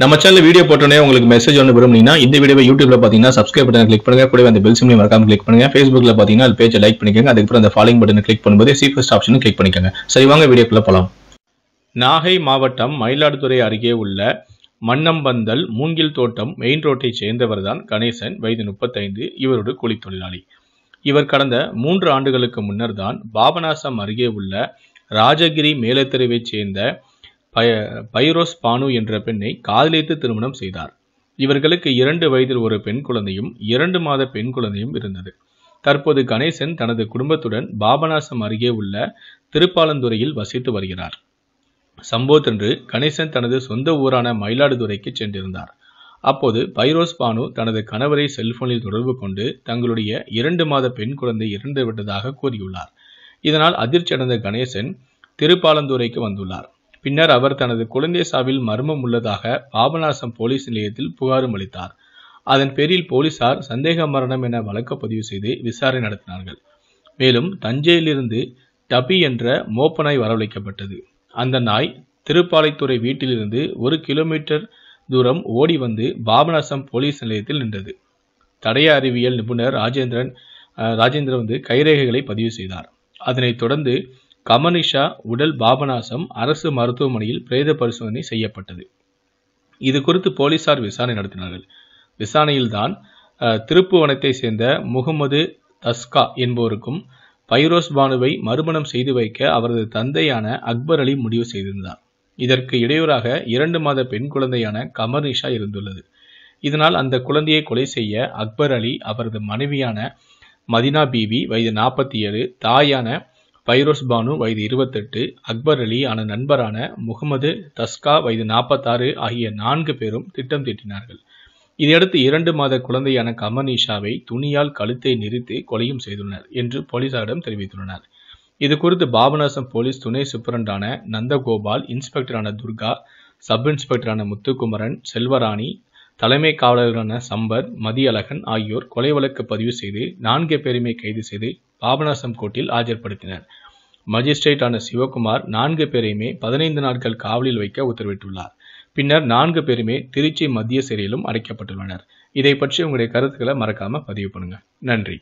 நம்ம channel video போட்டோன்னே உங்களுக்கு மெசேஜ் ஒன்று விரும்புனீங்கன்னா இந்த வீடியோ யூடியூப்ல பார்த்தீங்கன்னா சப்ஸ்கிரைப் பட்டன் கிளிக் பண்ணுங்க கூட அந்த பெல் சிம்லையும் மறக்காம கிளிக் பண்ணுங்க ஃபேஸ்புக்ல பார்த்தீங்கன்னா அது பேஜை லைக் பண்ணிக்கோங்க அதுக்கப்புறம் அந்த ஃபாலோயிங் பட்டன் கிளிக் பண்ணும்போது சீஃபஸ்ட் ஆப்ஷனும் கிளிக் பண்ணிக்கோங்க சரி வாங்க வீடியோக்குள்ள போகலாம் நாகை மாவட்டம் மயிலாடுதுறை அருகே உள்ள மன்னம்பந்தல் மூங்கில் தோட்டம் மெயின் ரோட்டை சேர்ந்தவர் தான் கணேசன் வயது முப்பத்தைந்து இவரோட கூலித் தொழிலாளி இவர் கடந்த மூன்று ஆண்டுகளுக்கு முன்னர் தான் பாபநாசம் அருகே உள்ள ராஜகிரி மேலத்தெருவைச் சேர்ந்த பய பைரோஸ் பானு என்ற பெண்ணை காதலித்து திருமணம் செய்தார் இவர்களுக்கு இரண்டு வயதில் ஒரு பெண் குழந்தையும் இரண்டு மாத பெண் குழந்தையும் இருந்தது தற்போது கணேசன் தனது குடும்பத்துடன் பாபநாசம் அருகே உள்ள திருப்பாலந்துறையில் வசித்து வருகிறார் சம்பவத்தன்று கணேசன் தனது சொந்த ஊரான மயிலாடுதுறைக்கு சென்றிருந்தார் அப்போது பைரோஸ் பானு தனது கணவரை செல்போனில் தொடர்பு கொண்டு தங்களுடைய இரண்டு மாத பெண் குழந்தை இறந்து விட்டதாக கூறியுள்ளார் இதனால் அதிர்ச்சியடைந்த கணேசன் திருப்பாலந்துறைக்கு வந்துள்ளார் பின்னர் அவர் தனது குழந்தை சாவில் மர்மம் உள்ளதாக பாபநாசம் போலீஸ் நிலையத்தில் புகாரும் அளித்தார் அதன் பேரில் போலீசார் சந்தேக மரணம் என வழக்கு பதிவு செய்து விசாரணை நடத்தினார்கள் மேலும் தஞ்சையிலிருந்து டபி என்ற மோப்ப நாய் வரவழைக்கப்பட்டது அந்த நாய் திருப்பாலைத்துறை வீட்டிலிருந்து ஒரு கிலோமீட்டர் தூரம் ஓடி வந்து பாபநாசம் போலீஸ் நிலையத்தில் நின்றது தடய அறிவியல் நிபுணர் ராஜேந்திரன் ராஜேந்திரன் வந்து கைரேகைகளை பதிவு செய்தார் அதனைத் தொடர்ந்து கமனிஷா உடல் பாபநாசம் அரசு மருத்துவமனையில் பிரேத பரிசோதனை செய்யப்பட்டது இது குறித்து போலீசார் விசாரணை நடத்தினார்கள் விசாரணையில்தான் திருப்புவனத்தை சேர்ந்த முகமது தஸ்கா என்பவருக்கும் பைரோஸ் பானுவை மறுமணம் செய்து வைக்க அவரது தந்தையான அக்பர் அலி முடிவு செய்திருந்தார் இதற்கு இடையூறாக இரண்டு மாத பெண் குழந்தையான கமர்னிஷா இருந்துள்ளது இதனால் அந்த குழந்தையை கொலை செய்ய அக்பர் அலி அவரது மனைவியான மதினா பீவி வயது நாற்பத்தி ஏழு தாயான பைரோஸ் பானு வயது இருபத்தெட்டு அக்பர் அலி ஆன நண்பரான முகமது தஸ்கா வயது நாற்பத்தாறு ஆகிய நான்கு பேரும் திட்டம் தீட்டினார்கள் இதையடுத்து இரண்டு மாத குழந்தையான கமனிஷாவை துணியால் கழுத்தை நிறுத்தி கொலையும் செய்துள்ளனர் என்று போலீசாரிடம் தெரிவித்துள்ளனர் இது குறித்து பாபநாசம் போலீஸ் துணை சூப்பரண்டான நந்தகோபால் இன்ஸ்பெக்டரான துர்கா சப் இன்ஸ்பெக்டரான முத்துக்குமரன் செல்வராணி தலைமை காவலர்களான சம்பத் மதியழகன் ஆகியோர் கொலை வழக்கு பதிவு செய்து நான்கு பேருமே கைது செய்து பாபநாசம் கோர்ட்டில் ஆஜர்படுத்தினர் மஜிஸ்ட்ரேட்டான சிவகுமார் நான்கு பேரையுமே பதினைந்து நாட்கள் காவலில் வைக்க உத்தரவிட்டுள்ளார் பின்னர் நான்கு பேருமே திருச்சி மத்திய சிறையிலும் அடைக்கப்பட்டுள்ளனர் இதை பற்றி உங்களுடைய கருத்துக்களை மறக்காம பதிவு பண்ணுங்க நன்றி